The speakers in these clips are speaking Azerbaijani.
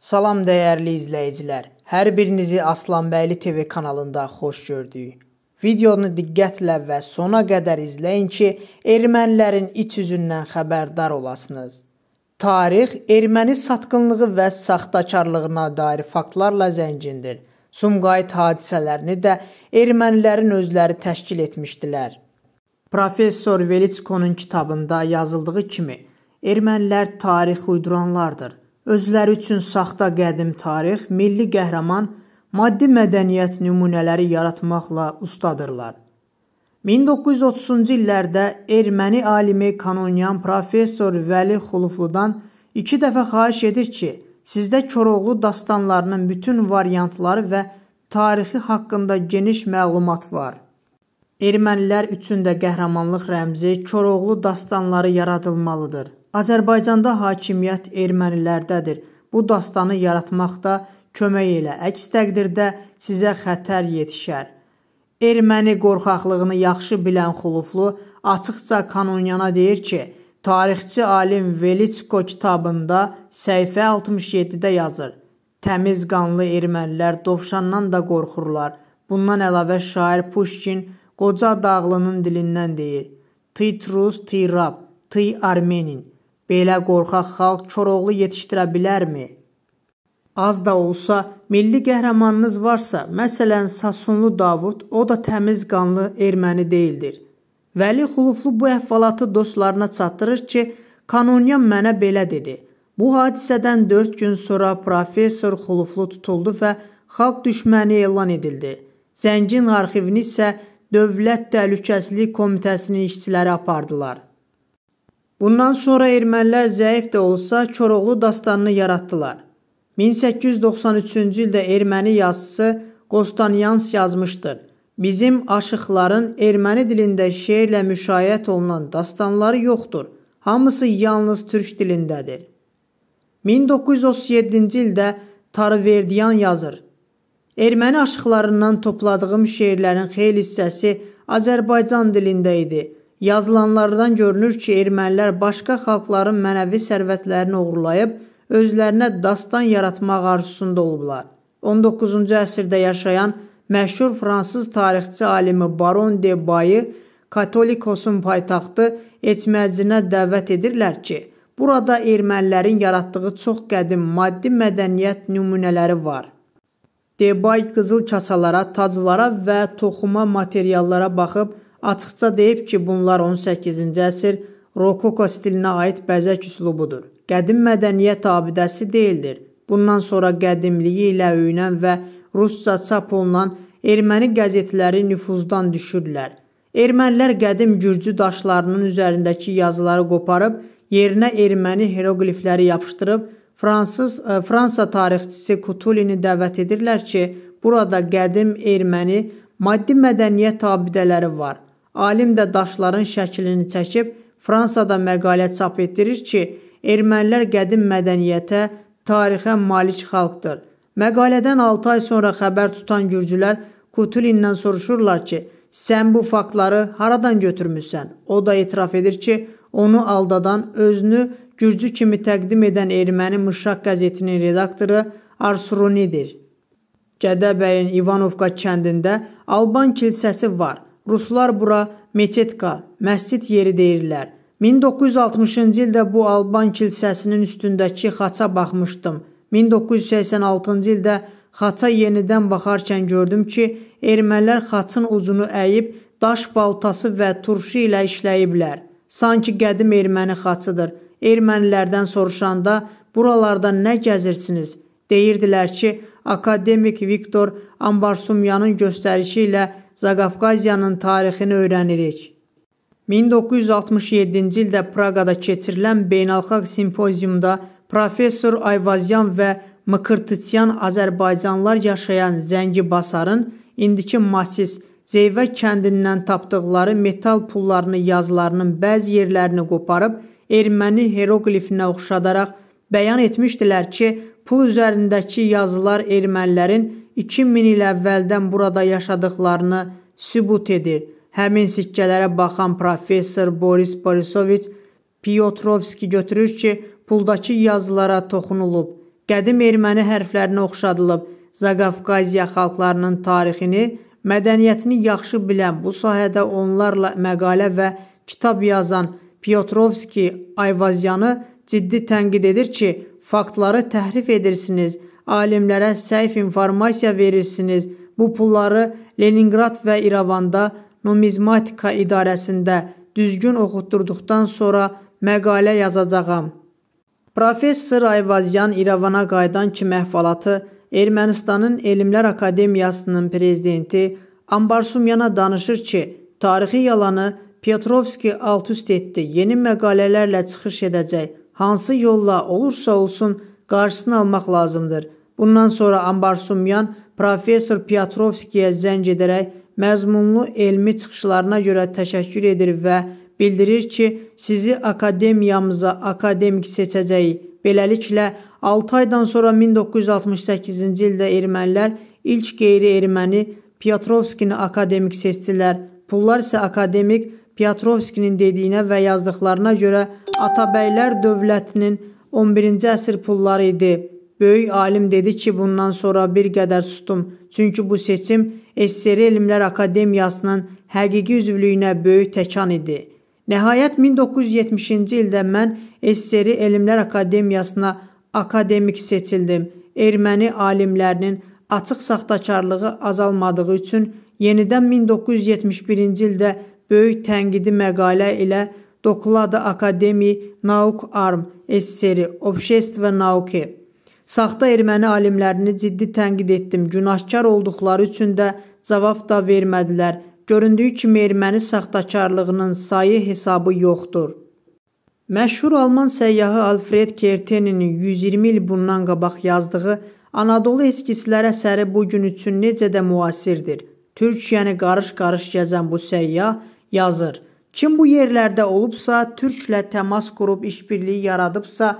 Salam dəyərli izləyicilər. Hər birinizi Aslanbəyli TV kanalında xoş gördük. Videonu diqqətlə və sona qədər izləyin ki, ermənilərin iç üzündən xəbərdar olasınız. Tarix erməni satqınlığı və saxtakarlığına dair faktlarla zəngindir. Sumqayıt hadisələrini də ermənilərin özləri təşkil etmişdilər. Professor Veliçkonun kitabında yazıldığı kimi, ermənilər tarix uyduranlardır özləri üçün saxta qədim tarix, milli qəhrəman, maddi mədəniyyət nümunələri yaratmaqla ustadırlar. 1930-cu illərdə erməni alimi Kanonyan professor Vəli Xulufludan iki dəfə xahiş edir ki, sizdə Koroğlu dastanlarının bütün variantları və tarixi haqqında geniş məlumat var. Ermənilər üçün də qəhrəmanlıq rəmzi Koroğlu dastanları yaradılmalıdır. Azərbaycanda hakimiyyət ermənilərdədir. Bu dastanı yaratmaqda kömək elə. Əks təqdirdə sizə xətər yetişər. Erməni qorxaqlığını yaxşı bilən Xuluflu açıqca Kanunyana deyir ki, tarixçi alim Veliçko kitabında səhifə 67-də yazır. Təmiz qanlı ermənilər dovşandan da qorxurlar. Bundan əlavə şair Puşkin qoca dağlının dilindən deyir. Titrus tirab, ti armenin. Belə qorxaq xalq Koroğlu yetişdirə bilərmi? Az da olsa milli qəhrəmanınız varsa, məsələn Sasunlu Davud, o da təmiz qanlı erməni deyildir. Vəli Xuluflu bu əhvalatı dostlarına çatdırır ki, Kanonyan mənə belə dedi. Bu hadisədən 4 gün sonra professor Xuluflu tutuldu və xalq düşməni elan edildi. Zəngin arxivini isə Dövlət Təhlükəsizlik Komitəsinin işçiləri apardılar. Bundan sonra ermənilər zəif də olsa Koroğlu dastanını yaratdılar. 1893-cü ildə erməni yazısı Qostaniyans yazmışdır. Bizim aşıqların erməni dilində şeirlə müşayiət olunan dastanları yoxdur. Hamısı yalnız türk dilindədir. 1937-ci ildə Tarverdiyan yazır. Erməni aşıqlarından topladığım şeirlərin xeyli hissəsi Azərbaycan dilində idi. Yazılanlardan görünür ki, ermənilər başqa xalqların mənəvi sərvətlərini oğurlayıb, özlərinə dastan yaratmaq arzusunda olublar. 19-cu əsrdə yaşayan məşhur fransız tarixçi alimi Baron de Bayi Katolikosun paytaxtı Etməcinə dəvət edirlər ki, burada ermənilərin yaratdığı çox qədim maddi mədəniyyət nümunələri var. Debay qızıl kasalara, taclara və toxuma materiallara baxıb Açıqca deyib ki, bunlar 18-ci əsr rokoko stilinə aid bəzək üslubudur. Qədim mədəniyyət abidəsi deyildir. Bundan sonra qədimliyi ilə öyünən və rusca çap olunan erməni qəzetləri nüfuzdan düşürlər. Ermənilər qədim gürcü daşlarının üzərindəki yazıları qoparıb, yerinə erməni heroqlifləri yapışdırıb, Fransız e, Fransa tarixçisi Kutulini dəvət edirlər ki, burada qədim erməni maddi mədəniyyət abidələri var. Alim də daşların şəklini çəkib Fransada məqalə çap etdirir ki, ermənilər qədim mədəniyyətə, tarixə malik xalqdır. Məqalədən 6 ay sonra xəbər tutan gürcülər Kutulindən soruşurlar ki, sən bu faktları haradan götürmüsən? O da etiraf edir ki, onu aldadan özünü gürcü kimi təqdim edən erməni Mışaq qəzetinin redaktoru Arsurunidir. Gədəbəyin İvanovka kəndində Alban kilsəsi var. Ruslar bura Meçetka, məscid yeri deyirlər. 1960-cı ildə bu Alban kilsəsinin üstündəki xaça baxmışdım. 1986-cı ildə xaça yenidən baxarkən gördüm ki, ermənilər xaçın ucunu əyib, daş baltası və turşu ilə işləyiblər. Sanki qədim erməni xaçıdır. Ermənilərdən soruşanda buralarda nə gəzirsiniz? Deyirdilər ki, akademik Viktor Ambarsumyanın göstərişi ilə Zaqafqaziyanın tarixini öyrənirik. 1967-ci ildə Praqada keçirilən beynəlxalq simpoziumda professor Ayvazyan və Mıkırtıtsyan Azərbaycanlar yaşayan Zəngibasarın indiki Masis Zeyvə kəndindən tapdıqları metal pullarını yazılarının bəzi yerlərini qoparıb erməni heroqlifinə oxşadaraq bəyan etmişdilər ki, pul üzərindəki yazılar ermənilərin 2000 il əvvəldən burada yaşadıqlarını sübut edir. Həmin sikkələrə baxan professor Boris Borisovic Piotrovski götürür ki, puldakı yazılara toxunulub, qədim erməni hərflərinə oxşadılıb, Zaqafqaziya xalqlarının tarixini, mədəniyyətini yaxşı bilən, bu sahədə onlarla məqalə və kitab yazan Piotrovski Ayvazyanı ciddi tənqid edir ki, faktları təhrif edirsiniz, alimlərə səhv informasiya verirsiniz. Bu pulları Leninqrad və İrəvanda numizmatika idarəsində düzgün oxutdurduqdan sonra məqalə yazacağam. Professor Ayvazyan İrəvana qayıdan kimi əhvalatı Ermənistanın Elmlər Akademiyasının prezidenti Ambarsumyana danışır ki, tarixi yalanı Petrovski alt-üst etdi, yeni məqalələrlə çıxış edəcək, hansı yolla olursa olsun qarşısını almaq lazımdır. Bundan sonra Ambarsumyan professor Piatrovskiyə zəng edərək məzmunlu elmi çıxışlarına görə təşəkkür edir və bildirir ki, sizi akademiyamıza akademik seçəcəyi. Beləliklə 6 aydan sonra 1968-ci ildə ermənilər ilk qeyri-erməni Piatrovskini akademik seçdilər. Pullar isə akademik Piatrovskinin dediyinə və yazdıqlarına görə Atabəylər dövlətinin 11-ci əsr pulları idi. Böyük alim dedi ki, bundan sonra bir qədər sustum. Çünki bu seçim SSR Elmlər Akademiyasının həqiqi üzvlüyünə böyük təkan idi. Nəhayət 1970-ci ildə mən SSR Elmlər Akademiyasına akademik seçildim. Erməni alimlərinin açıq saxtakarlığı azalmadığı üçün yenidən 1971-ci ildə böyük tənqidi məqalə ilə Доклада Академии наук АРМ, эссери, общество науки. Saxta erməni alimlərini ciddi tənqid etdim. Günahkar olduqları üçün də cavab da vermədilər. Göründüyü kimi erməni saxtakarlığının sayı hesabı yoxdur. Məşhur alman səyyahı Alfred Kerteninin 120 il bundan qabaq yazdığı Anadolu eskislər əsəri bu gün üçün necə də müasirdir. Türkiyəni qarış-qarış gəzən bu səyyah yazır. Kim bu yerlərdə olubsa, türklə təmas qurub işbirliyi yaradıbsa,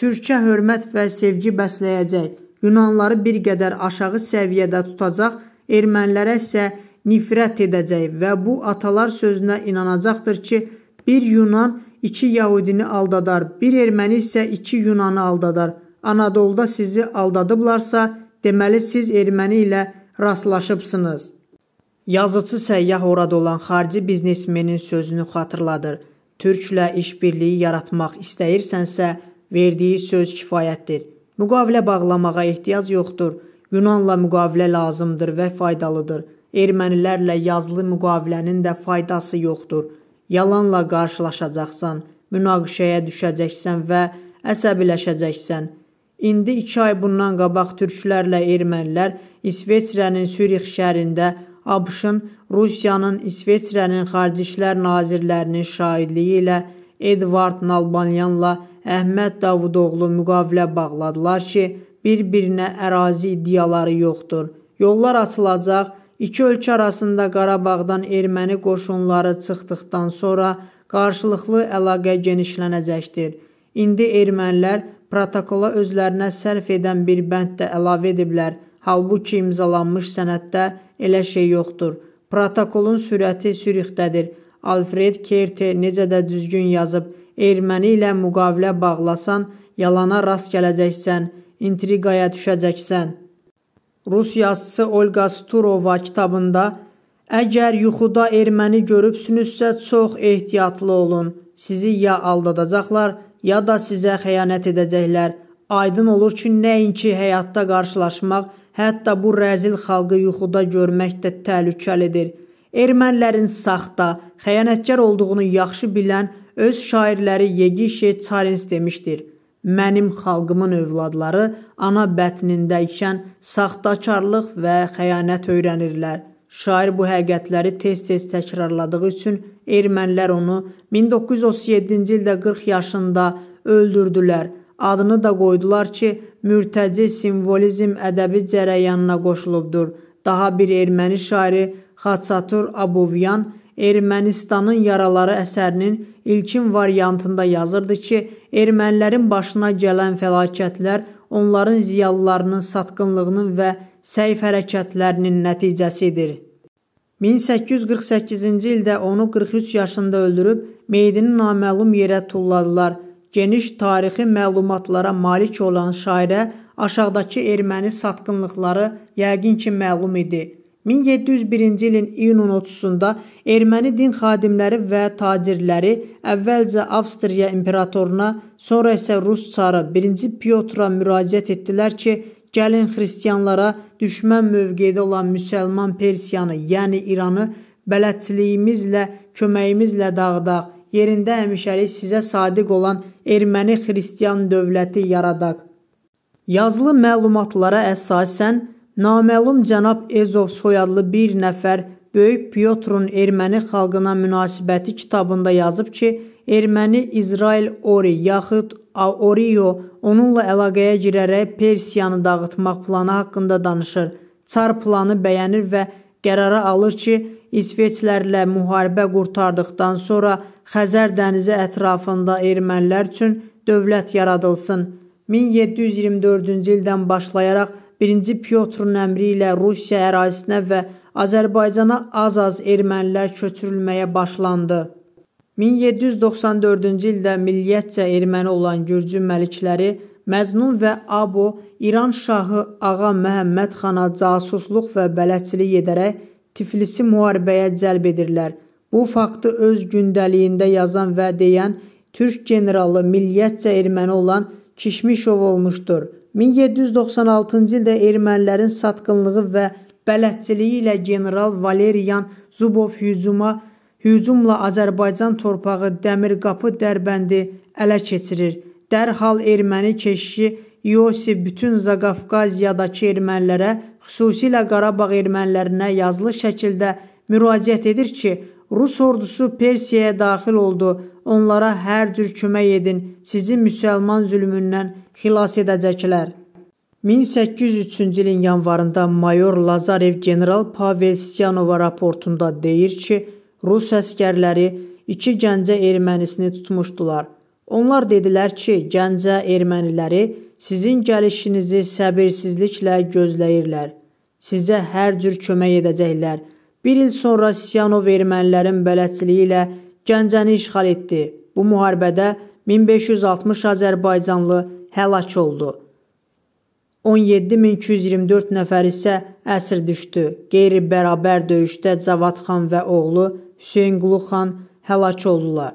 Türkə hörmət və sevgi bəsləyəcək, Yunanları bir qədər aşağı səviyyədə tutacaq, ermənilərə isə nifrət edəcək və bu atalar sözünə inanacaqdır ki, bir Yunan iki Yahudini aldadar, bir erməni isə iki Yunanı aldadar. Anadoluda sizi aldadıblarsa, deməli siz erməni ilə rastlaşıbsınız. Yazıcı səyyah orada olan xarici biznesmenin sözünü xatırladır. Türklə işbirliyi yaratmaq istəyirsənsə, Verdiyi söz kifayətdir. Müqavilə bağlamağa ehtiyac yoxdur. Yunanla müqavilə lazımdır və faydalıdır. Ermənilərlə yazılı müqavilənin də faydası yoxdur. Yalanla qarşılaşacaqsan, münaqişəyə düşəcəksən və əsəbiləşəcəksən. İndi 2 ay bundan qabaq türklərlə ermənilər İsveçrənin Sürix şəhərində ABŞ-ın Rusiyanın İsveçrənin xarici işlər nazirlərinin şahidliyi ilə Edvard Nalbanyanla Əhməd Davudoğlu müqavilə bağladılar ki, bir-birinə ərazi iddiaları yoxdur. Yollar açılacaq, iki ölkə arasında Qarabağdan erməni qoşunları çıxdıqdan sonra qarşılıqlı əlaqə genişlənəcəkdir. İndi ermənilər protokola özlərinə sərf edən bir bənd də əlavə ediblər. Halbuki imzalanmış sənəddə elə şey yoxdur. Protokolun sürəti sürüxdədir. Alfred Kerte necə də düzgün yazıb, erməni ilə müqavilə bağlasan, yalana rast gələcəksən, intriqaya düşəcəksən. Rus yazısı Olga Sturova kitabında Əgər yuxuda erməni görübsünüzsə, çox ehtiyatlı olun. Sizi ya aldadacaqlar, ya da sizə xəyanət edəcəklər. Aydın olur ki, nəinki həyatda qarşılaşmaq, hətta bu rəzil xalqı yuxuda görmək də təhlükəlidir. Ermənilərin saxta, xəyanətkar olduğunu yaxşı bilən öz şairləri Yegişe Çarins demişdir. Mənim xalqımın övladları ana bətnində ikən saxtakarlıq və xəyanət öyrənirlər. Şair bu həqiqətləri tez-tez təkrarladığı üçün ermənilər onu 1937-ci ildə 40 yaşında öldürdülər. Adını da qoydular ki, mürtəci simvolizm ədəbi cərəyanına qoşulubdur. Daha bir erməni şairi Xaçatur Abovyan Ermənistanın yaraları əsərinin ilkin variantında yazırdı ki, ermənilərin başına gələn fəlakətlər onların ziyalılarının satqınlığının və səyf hərəkətlərinin nəticəsidir. 1848-ci ildə onu 43 yaşında öldürüb meyidini naməlum yerə tulladılar. Geniş tarixi məlumatlara malik olan şairə aşağıdakı erməni satqınlıqları yəqin ki məlum idi. 1701-ci ilin iyunun 30-da erməni din xadimləri və tacirləri əvvəlcə Avstriya imperatoruna, sonra isə Rus çarı 1-ci Piotra müraciət etdilər ki, gəlin xristianlara düşmən mövqeydə olan müsəlman Persiyanı, yəni İranı bələdçiliyimizlə, köməyimizlə dağıdaq, yerində həmişəlik sizə sadiq olan erməni xristian dövləti yaradaq. Yazılı məlumatlara əsasən Naməlum cənab Ezov soyadlı bir nəfər Böyük Pyotrun erməni xalqına münasibəti kitabında yazıb ki, erməni İsrail Ori yaxud Aorio onunla əlaqəyə girərək Persiyanı dağıtmaq planı haqqında danışır. Çar planı bəyənir və qərara alır ki, İsveçlərlə müharibə qurtardıqdan sonra Xəzər dənizi ətrafında ermənilər üçün dövlət yaradılsın. 1724-cü ildən başlayaraq 1-ci Piotrun əmri ilə Rusiya ərazisinə və Azərbaycana az-az ermənilər köçürülməyə başlandı. 1794-cü ildə milliyyətcə erməni olan Gürcü məlikləri Məznun və Abo İran şahı Ağa Məhəmməd xana casusluq və bələdçilik edərək Tiflisi müharibəyə cəlb edirlər. Bu faktı öz gündəliyində yazan və deyən türk generalı milliyyətcə erməni olan Kişmişov olmuşdur. 1796-cı ildə ermənilərin satqınlığı və bələdçiliyi ilə general Valeriyan Zubov hücuma hücumla Azərbaycan torpağı Dəmirqapı Dərbəndi ələ keçirir. Dərhal erməni keşişi Yosif bütün Zaqafqaziyadakı ermənilərə, xüsusilə Qarabağ ermənilərinə yazılı şəkildə müraciət edir ki, Rus ordusu Persiyaya daxil oldu. Onlara hər cür kömək edin. Sizi müsəlman zülmündən xilas edəcəklər. 1803-cü ilin yanvarında mayor Lazarev general Pavel Syanova raportunda deyir ki, Rus əskərləri iki Gəncə ermənisini tutmuşdular. Onlar dedilər ki, Gəncə erməniləri sizin gəlişinizi səbirsizliklə gözləyirlər. Sizə hər cür kömək edəcəklər. Bir il sonra Syanov ermənilərin bələdçiliyi ilə Gəncəni işğal etdi. Bu müharibədə 1560 Azərbaycanlı həlak oldu. 17224 nəfər isə əsir düşdü. Qeyri-bərabər döyüşdə Cavad xan və oğlu Hüseyn Qulu xan həlak oldular.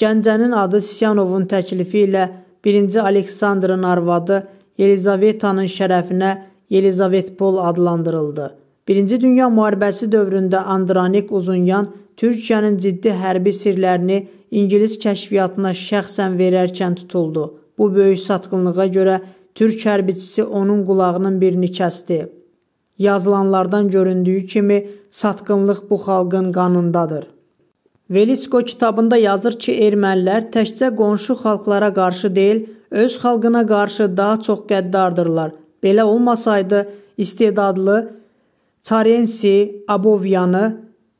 Gəncənin adı Sisyanovun təklifi ilə 1-ci Aleksandrın arvadı Yelizavetanın şərəfinə Yelizavetpol adlandırıldı. Birinci Dünya Müharibəsi dövründə Andranik Uzunyan Türkiyənin ciddi hərbi sirlərini İngilis kəşfiyyatına şəxsən verərkən tutuldu. Bu böyük satqınlığa görə Türk hərbiçisi onun qulağının birini kəsdi. Yazılanlardan göründüyü kimi satqınlıq bu xalqın qanındadır. Velisko kitabında yazır ki, ermənilər təkcə qonşu xalqlara qarşı deyil, öz xalqına qarşı daha çox qəddardırlar. Belə olmasaydı, istedadlı Çarensi Abovyanı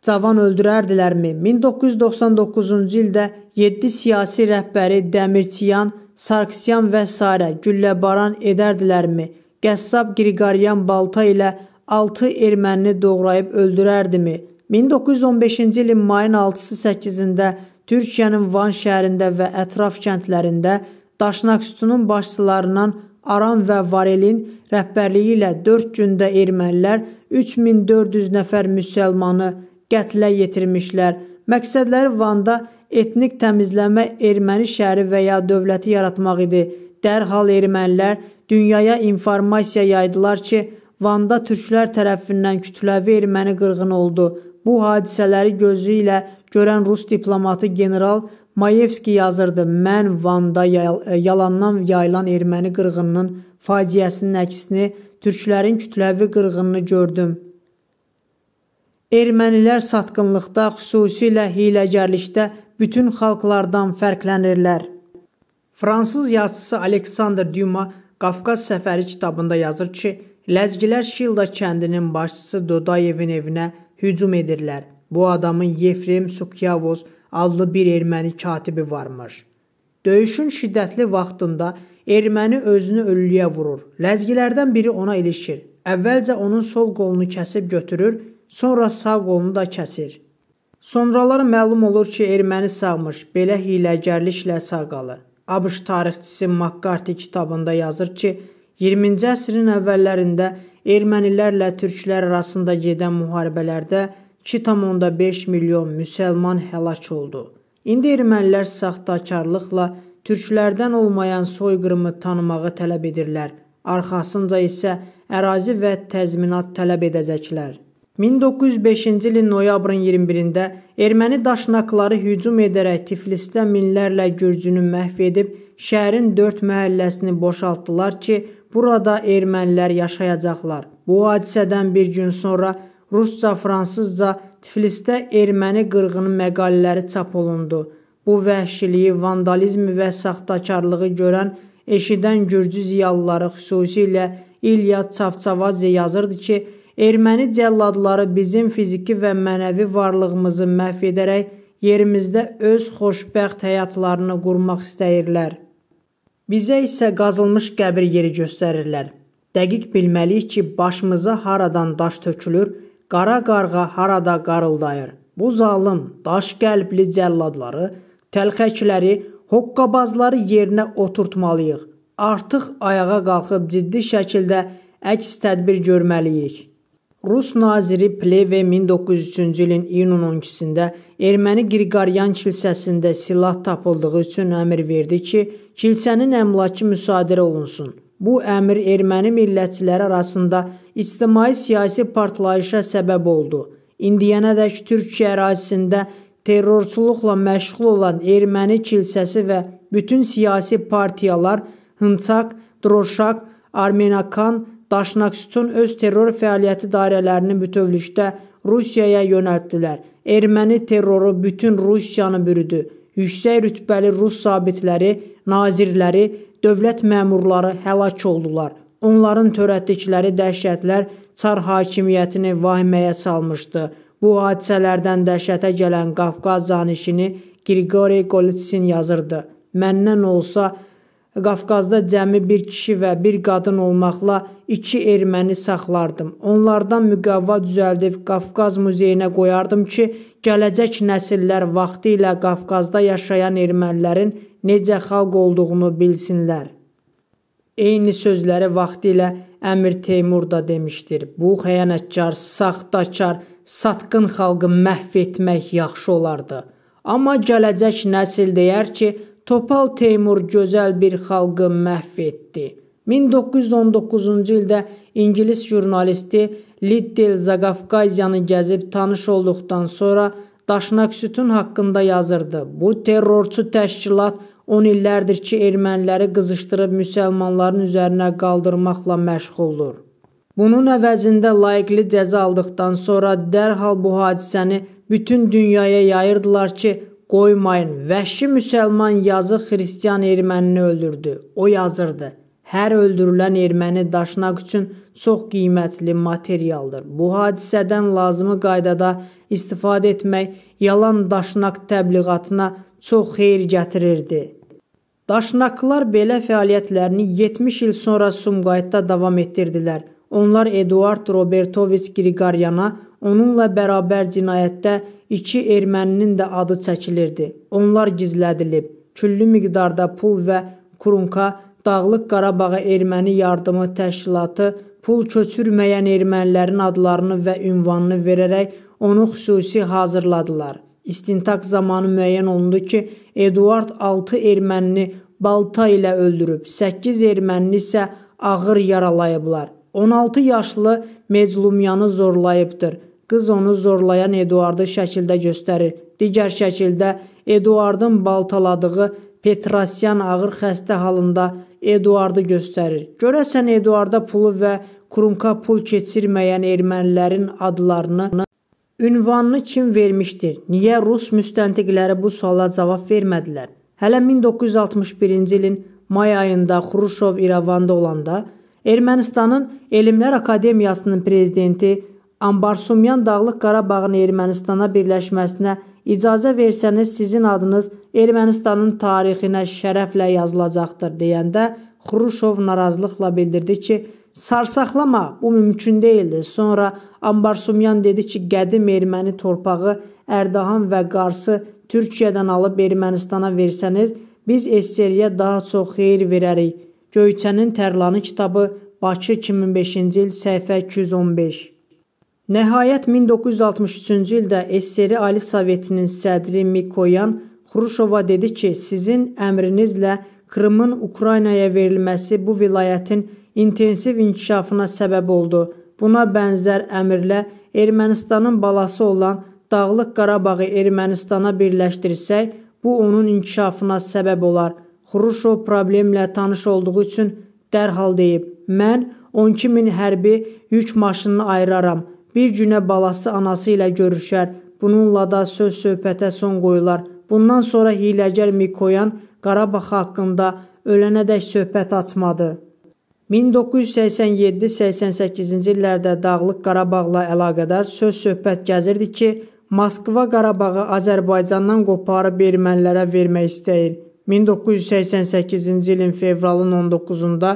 cavan öldürərdilərmi? 1999-cu ildə 7 siyasi rəhbəri Dəmirçiyan, Sarkisyan və s. gülləbaran edərdilərmi? Qəssab Qriqaryan balta ilə 6 ermənini doğrayıb öldürərdimi? 1915-ci ilin mayın 6-8-də Türkiyənin Van şəhərində və ətraf kəndlərində Daşnaq sütunun başçılarından Aran və Varelin rəhbərliyi ilə 4 gündə ermənilər 3400 nəfər müsəlmanı qətlə yetirmişlər. Məqsədləri Vanda etnik təmizlənmə erməni şəhəri və ya dövləti yaratmaq idi. Dərhal ermənilər dünyaya informasiya yaydılar ki, Vanda türklər tərəfindən kütləvi erməni qırğını oldu. Bu hadisələri gözü ilə görən rus diplomatı general Mayevski yazırdı: "Mən Vanda e, yalandan yayılan erməni qırğınının faciəsinin əksini, türklərin kütləvi qırğınını gördüm." Ermənilər satqınlıqda, xüsusilə hiləgərlikdə bütün xalqlardan fərqlənirlər. Fransız yazıçısı Aleksandr Düma Qafqaz səfəri kitabında yazır ki, Ləzgilər Şilda kəndinin başçısı Dodayevin evinə hücum edirlər. Bu adamın Yefrem Sukyavos adlı bir erməni katibi varmış. Döyüşün şiddətli vaxtında erməni özünü ölüyə vurur. Ləzgilərdən biri ona ilişir. Əvvəlcə onun sol qolunu kəsib götürür, Sonra sağ qolunu da kəsir. Sonralar məlum olur ki, erməni sağmış, belə hiləgərliklə sağ qalır. ABŞ tarixçisi McCarthy kitabında yazır ki, 20-ci əsrin əvvəllərində ermənilərlə türklər arasında gedən müharibələrdə 2,5 milyon müsəlman həlak oldu. İndi ermənilər saxtakarlıqla türklərdən olmayan soyqırımı tanımağı tələb edirlər. Arxasınca isə ərazi və təzminat tələb edəcəklər. 1905-ci ilin noyabrın 21-də erməni daşnaqları hücum edərək Tiflisdə minlərlə gürcünü məhv edib şəhərin 4 məhəlləsini boşaltdılar ki, burada ermənilər yaşayacaqlar. Bu hadisədən bir gün sonra rusca, fransızca Tiflisdə erməni qırğını məqalələri çap olundu. Bu vəhşiliyi, vandalizmi və saxtakarlığı görən, eşidən gürcü ziyalıları xüsusilə İlya Çavçavadze yazırdı ki, erməni cəlladları bizim fiziki və mənəvi varlığımızı məhv edərək yerimizdə öz xoşbəxt həyatlarını qurmaq istəyirlər. Bizə isə qazılmış qəbir yeri göstərirlər. Dəqiq bilməliyik ki, başımıza haradan daş tökülür, qara qarğa harada qarıldayır. Bu zalım, daş qəlbli cəlladları, təlxəkləri, hoqqabazları yerinə oturtmalıyıq. Artıq ayağa qalxıb ciddi şəkildə əks tədbir görməliyik. Rus naziri Pleve 1903-cü ilin iyunun 12-də Erməni Qriqoryan kilsəsində silah tapıldığı üçün əmr verdi ki, kilsənin əmlakı müsadirə olunsun. Bu əmr erməni millətçiləri arasında ictimai-siyasi partlayışa səbəb oldu. İndiyənədək Türkiyə ərazisində terrorçuluqla məşğul olan erməni kilsəsi və bütün siyasi partiyalar Hınçaq, Droşak, Armenakan, Daşnaksutyun öz terror fəaliyyəti dairələrini bütövlükdə Rusiyaya yönəltdilər. Erməni terroru bütün Rusiyanı bürüdü. Yüksək rütbəli rus sabitləri, nazirləri, dövlət məmurları həlak oldular. Onların törətdikləri dəhşətlər çar hakimiyyətini vahiməyə salmışdı. Bu hadisələrdən dəhşətə gələn Qafqaz canişini Qriqori Golitsin yazırdı. Məndən olsa Qafqazda cəmi bir kişi və bir qadın olmaqla iki erməni saxlardım. Onlardan müqavva düzəldib Qafqaz muzeyinə qoyardım ki, gələcək nəsillər vaxtı ilə Qafqazda yaşayan ermənilərin necə xalq olduğunu bilsinlər. Eyni sözləri vaxtı ilə Əmir Teymur da demişdir. Bu xəyanətkar, saxtakar, satqın xalqı məhv etmək yaxşı olardı. Amma gələcək nəsil deyər ki, Topal Teymur gözəl bir xalqı məhv etdi.'' 1919-cu ildə ingilis jurnalisti Liddell Zaqafqaziyanı gəzib tanış olduqdan sonra Daşnaq sütun haqqında yazırdı. Bu terrorçu təşkilat 10 illərdir ki, erməniləri qızışdırıb müsəlmanların üzərinə qaldırmaqla məşğuldur. Bunun əvəzində layiqli cəza aldıqdan sonra dərhal bu hadisəni bütün dünyaya yayırdılar ki, qoymayın, vəhşi müsəlman yazıq xristiyan ermənini öldürdü. O yazırdı. Hər öldürülən erməni daşnaq üçün çox qiymətli materialdır. Bu hadisədən lazımı qaydada istifadə etmək yalan daşnaq təbliğatına çox xeyir gətirirdi. Daşnaqlar belə fəaliyyətlərini 70 il sonra Sumqayıtda davam etdirdilər. Onlar Eduard Robertovic Grigaryana onunla bərabər cinayətdə iki erməninin də adı çəkilirdi. Onlar gizlədilib, küllü miqdarda pul və krunka Dağlıq Qarabağa Erməni Yardımı Təşkilatı pul köçürməyən ermənilərin adlarını və ünvanını verərək onu xüsusi hazırladılar. İstintaq zamanı müəyyən olundu ki, Eduard 6 ermənini balta ilə öldürüb, 8 ermənini isə ağır yaralayıblar. 16 yaşlı Mezlumyanı zorlayıbdır. Qız onu zorlayan Eduardı şəkildə göstərir. Digər şəkildə Eduardın baltaladığı Petrasyan ağır xəstə halında Eduardı göstərir. Görəsən Eduarda pulu və Krunka pul keçirməyən ermənilərin adlarını, ünvanını kim vermişdir? Niyə rus müstəntiqləri bu suala cavab vermədilər? Hələ 1961-ci ilin may ayında Xruşov İrəvanda olanda Ermənistanın Elmlər Akademiyasının prezidenti Ambarsumyan Dağlıq Qarabağın Ermənistana birləşməsinə icazə versəniz sizin adınız Ermənistanın tarixinə şərəflə yazılacaqdır deyəndə Xruşov narazılıqla bildirdi ki, sarsaqlama bu mümkün deyildi. Sonra Ambarsumyan dedi ki, qədim erməni torpağı Ərdahan və Qarsı Türkiyədən alıb Ermənistana versəniz, biz SSR-yə daha çox xeyir verərik. Göyçənin Tərlanı kitabı Bakı 2005-ci il səhifə 215. Nəhayət 1963-cü ildə SSR Ali Sovetinin sədri Mikoyan Xruşova dedi ki, sizin əmrinizlə Krımın Ukraynaya verilməsi bu vilayətin intensiv inkişafına səbəb oldu. Buna bənzər əmrlə Ermənistanın balası olan Dağlıq Qarabağı Ermənistana birləşdirsək, bu onun inkişafına səbəb olar. Xruşov problemlə tanış olduğu üçün dərhal deyib: "Mən 12 min hərbi yük maşınını ayıraram. Bir günə balası anası ilə görüşər. Bununla da söz-söhbətə son qoyular." Bundan sonra hiləgər Mikoyan Qarabağ haqqında ölənədək söhbət açmadı. 1987-88-ci illərdə Dağlıq Qarabağla əlaqədar söz-söhbət gəzirdi ki, Moskva Qarabağı Azərbaycandan qoparıb ermənilərə vermək istəyir. 1988-ci ilin fevralın 19-da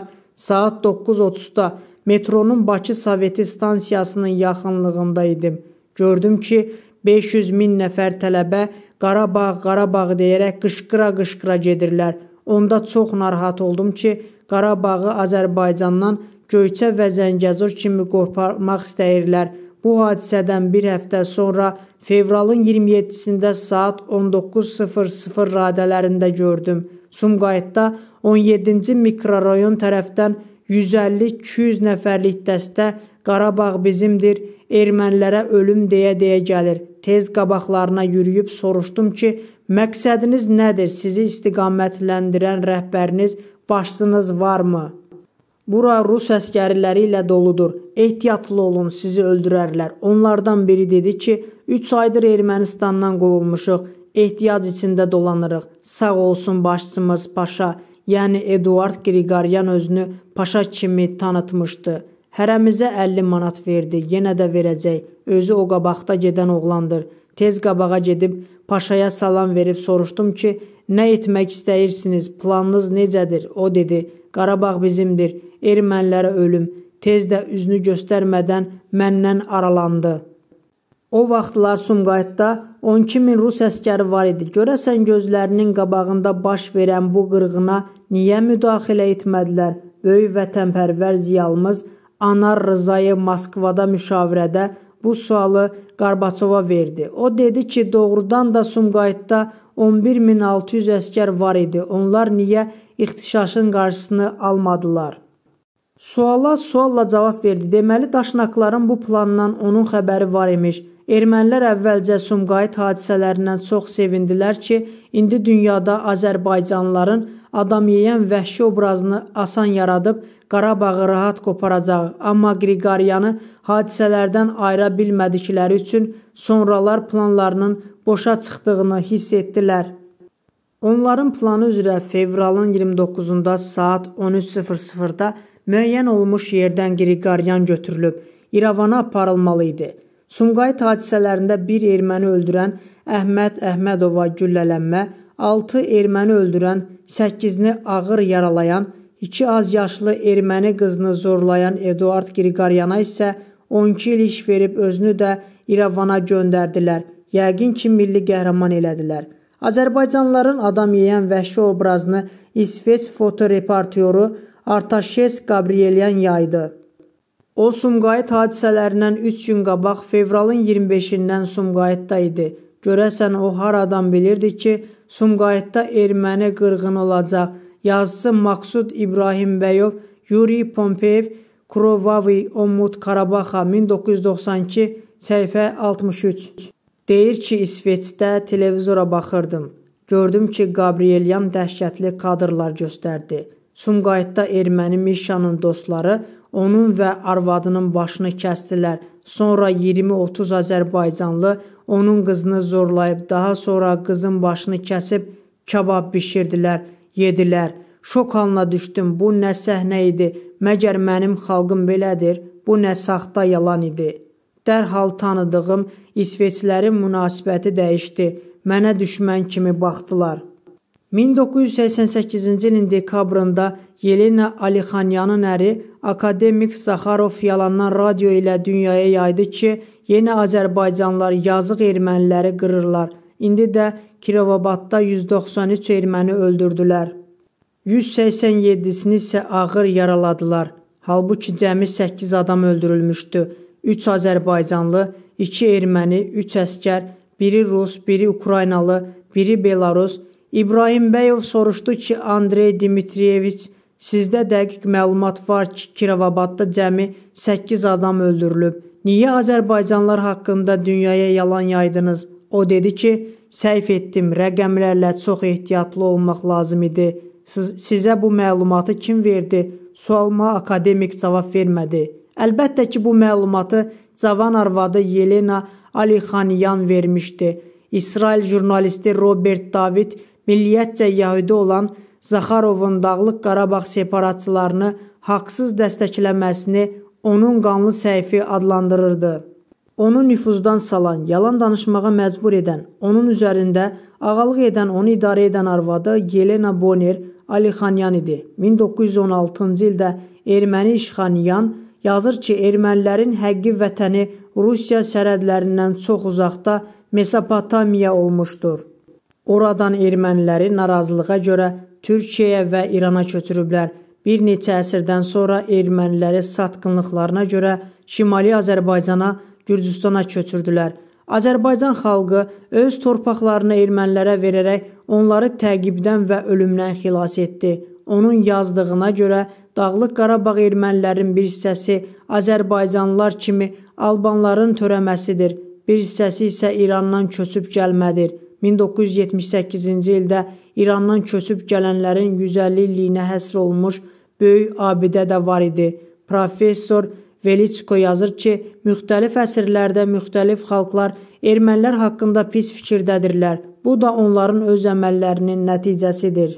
saat 9:30-da metronun Bakı Soveti stansiyasının yaxınlığında idim. Gördüm ki, 500 min nəfər tələbə Qarabağ, Qarabağ deyərək qışqıra-qışqıra gedirlər. Onda çox narahat oldum ki, Qarabağı Azərbaycandan Göyçə və Zəngəzur kimi qoparmaq istəyirlər. Bu hadisədən bir həftə sonra fevralın 27-sində saat 19:00 radələrində gördüm. Sumqayıtda 17-ci mikrorayon tərəfdən 150-200 nəfərlik dəstə Qarabağ bizimdir ermənilərə ölüm deyə-deyə gəlir. Tez qabaqlarına yürüyüb soruşdum ki, məqsədiniz nədir? Sizi istiqamətləndirən rəhbəriniz, başsınız varmı? Bura rus əskərləri ilə doludur. Ehtiyatlı olun, sizi öldürərlər. Onlardan biri dedi ki, 3 aydır Ermənistandan qovulmuşuq. Ehtiyac içində dolanırıq. Sağ olsun başçımız Paşa, yəni Eduard Qriqaryan özünü Paşa kimi tanıtmışdı. Hərəmizə 50 manat verdi, yenə də verəcək. Özü o qabaqda gedən oğlandır. Tez qabağa gedib paşaya salam verib soruşdum ki, nə etmək istəyirsiniz, planınız necədir? O dedi, Qarabağ bizimdir, ermənilərə ölüm. Tez də üzünü göstərmədən məndən aralandı. O vaxtlar Sumqayıtda 12 min rus əskəri var idi. Görəsən gözlərinin qabağında baş verən bu qırğına niyə müdaxilə etmədilər? Böyük vətənpərvər ziyalımız Anar Rızayev Moskvada müşavirədə bu sualı Qarbaçova verdi. O dedi ki, doğrudan da Sumqayıtda 11600 əskər var idi. Onlar niyə ixtişaşın qarşısını almadılar? Suala sualla cavab verdi. Deməli, daşnaqların bu plandan onun xəbəri var imiş. Ermənilər əvvəlcə Sumqayıt hadisələrindən çox sevindilər ki, indi dünyada Azərbaycanlıların adam yeyən vəhşi obrazını asan yaradıb Qarabağı rahat qoparacağı, amma Qriqaryanı hadisələrdən ayıra bilmədikləri üçün sonralar planlarının boşa çıxdığını hiss etdilər. Onların planı üzrə fevralın 29-da saat 13:00-da müəyyən olmuş yerdən Qriqaryan götürülüb İrəvana aparılmalı idi. Sumqayıt hadisələrində bir erməni öldürən Əhməd Əhmədova güllələnmə, 6 erməni öldürən, 8-ni ağır yaralayan, 2 az yaşlı erməni qızını zorlayan Eduard Qriqaryana isə 12 il iş verib özünü də İrəvana göndərdilər. Yəqin ki, milli qəhrəman elədilər. Azərbaycanlıların adam yeyən vəhşi obrazını İsveç fotoreportyoru Artaşes Qabrielyan yaydı. O Sumqayıt hadisələrindən 3 gün qabaq fevralın 25-dən Sumqayıtda idi. Görəsən o haradan bilirdi ki, Sumqayıtda erməni qırğını olacaq. Yazısı Maksud İbrahimbəyov, Yuri Pompeyev, Krovavi Omud Qarabaxa 1992, səhifə 63. Deyir ki, İsveçdə televizora baxırdım. Gördüm ki, Qabrielyan dəhşətli kadrlar göstərdi. Sumqayıtda erməni Mişanın dostları onun və arvadının başını kəsdilər. Sonra 20-30 Azərbaycanlı onun qızını zorlayıb, daha sonra qızın başını kəsib kabab bişirdilər, yedilər. Şok halına düşdüm. Bu nə səhnə idi? Məgər mənim xalqım belədir? Bu nə saxta yalan idi? Dərhal tanıdığım İsveçlərin münasibəti dəyişdi. Mənə düşmən kimi baxdılar. 1988-ci ilin dekabrında Yelena Alixanyanın əri akademik Saxarov yalandan radio ilə dünyaya yaydı ki, Yenə Azərbaycanlılar yazıq erməniləri qırırlar. İndi də Kirovabadda 193 erməni öldürdülər. 187-sini isə ağır yaraladılar. Halbuki cəmi 8 adam öldürülmüşdü. 3 Azərbaycanlı, 2 erməni, 3 əskər, biri rus, biri ukraynalı, biri belarus. İbrahim Bəyov soruşdu ki, Andrey Dimitriyeviç, sizdə dəqiq məlumat var ki, Kirovabadda cəmi 8 adam öldürülüb. Niyə Azərbaycanlar haqqında dünyaya yalan yaydınız? O dedi ki, səhv etdim, rəqəmlərlə çox ehtiyatlı olmaq lazım idi. Siz, sizə bu məlumatı kim verdi? Sualıma akademik cavab vermədi. Əlbəttə ki, bu məlumatı cavan arvadı Yelena Alixaniyan vermişdi. İsrail jurnalisti Robert David milliyyətcə yahudi olan Zaxarovun Dağlıq Qarabağ separatçılarını haqsız dəstəkləməsini onun qanlı səhvi adlandırırdı. Onu nüfuzdan salan, yalan danışmağa məcbur edən, onun üzərində ağalıq edən, onu idarə edən arvadı Yelena Bonner Alixanyan idi. 1916-cı ildə erməni İşxanyan yazır ki, ermənilərin həqqi vətəni Rusiya sərhədlərindən çox uzaqda Mesopotamiya olmuşdur. Oradan erməniləri narazılığa görə Türkiyəyə və İrana köçürüblər bir neçə əsrdən sonra erməniləri satqınlıqlarına görə Şimali Azərbaycana, Gürcüstana köçürdülər. Azərbaycan xalqı öz torpaqlarını ermənilərə verərək onları təqibdən və ölümdən xilas etdi. Onun yazdığına görə Dağlıq Qarabağ ermənilərin bir hissəsi Azərbaycanlılar kimi Albanların törəməsidir. Bir hissəsi isə İrandan köçüb gəlmədir. 1978-ci ildə İrandan köçüb gələnlərin 150 illiyinə həsr olunmuş böyük abidə də var idi. Professor Veliçko yazır ki, müxtəlif əsrlərdə müxtəlif xalqlar ermənilər haqqında pis fikirdədirlər. Bu da onların öz əməllərinin nəticəsidir.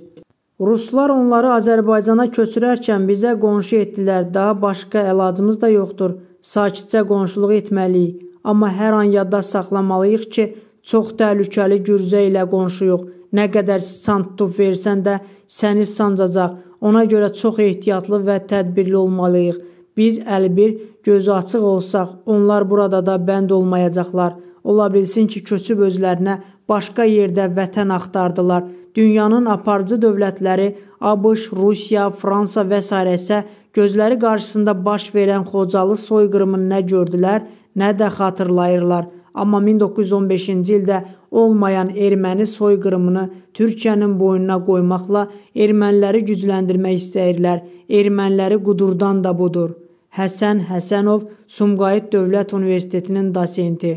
Ruslar onları Azərbaycana köçürərkən bizə qonşu etdilər. Daha başqa əlacımız da yoxdur. Sakitcə qonşuluq etməliyik. Amma hər an yadda saxlamalıyıq ki, çox təhlükəli Gürcə ilə qonşuyuq. Nə qədər siçan tutub versən də səni sancacaq. Ona görə çox ehtiyatlı və tədbirli olmalıyıq. Biz əlbir gözü açıq olsaq, onlar burada da bənd olmayacaqlar. Ola bilsin ki, köçüb özlərinə başqa yerdə vətən axtardılar. Dünyanın aparıcı dövlətləri ABŞ, Rusiya, Fransa və s. isə gözləri qarşısında baş verən Xocalı soyqırımını nə gördülər, nə də xatırlayırlar. Amma 1915-ci ildə olmayan erməni soyqırımını Türkiyənin boynuna qoymaqla erməniləri gücləndirmək istəyirlər. Erməniləri qudurdan da budur. Həsən Həsənov Sumqayıt Dövlət Universitetinin dosenti.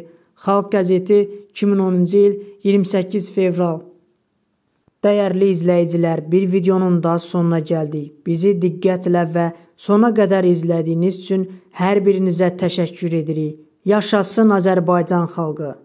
Xalq qəzeti 2010-cu il 28 fevral Dəyərli izləyicilər, bir videonun da sonuna gəldik. Bizi diqqətlə və sona qədər izlədiyiniz üçün hər birinizə təşəkkür edirik. Yaşasın Azərbaycan xalqı!